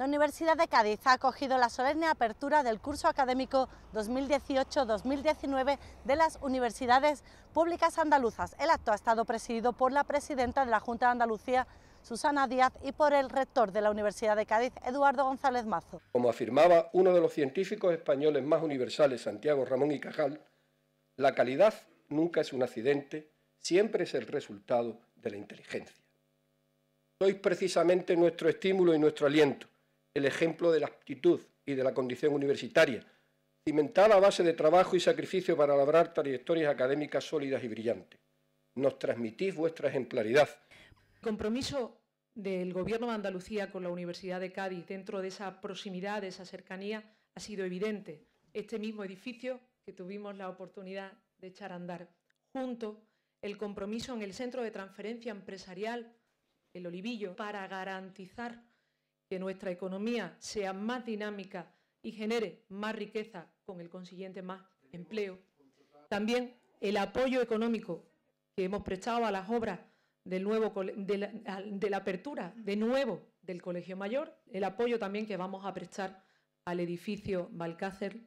la Universidad de Cádiz ha acogido la solemne apertura del curso académico 2018-2019 de las Universidades Públicas Andaluzas. El acto ha estado presidido por la presidenta de la Junta de Andalucía, Susana Díaz, y por el rector de la Universidad de Cádiz, Eduardo González Mazo. Como afirmaba uno de los científicos españoles más universales, Santiago Ramón y Cajal, la calidad nunca es un accidente, siempre es el resultado de la inteligencia. Sois precisamente nuestro estímulo y nuestro aliento el ejemplo de la aptitud y de la condición universitaria, cimentada a base de trabajo y sacrificio para labrar trayectorias académicas sólidas y brillantes. Nos transmitís vuestra ejemplaridad. El Compromiso del Gobierno de Andalucía con la Universidad de Cádiz dentro de esa proximidad, de esa cercanía, ha sido evidente. Este mismo edificio que tuvimos la oportunidad de echar a andar junto, el compromiso en el Centro de Transferencia Empresarial, el Olivillo, para garantizar que nuestra economía sea más dinámica y genere más riqueza con el consiguiente más empleo. También el apoyo económico que hemos prestado a las obras del nuevo, de, la, de la apertura de nuevo del Colegio Mayor, el apoyo también que vamos a prestar al edificio Balcácer.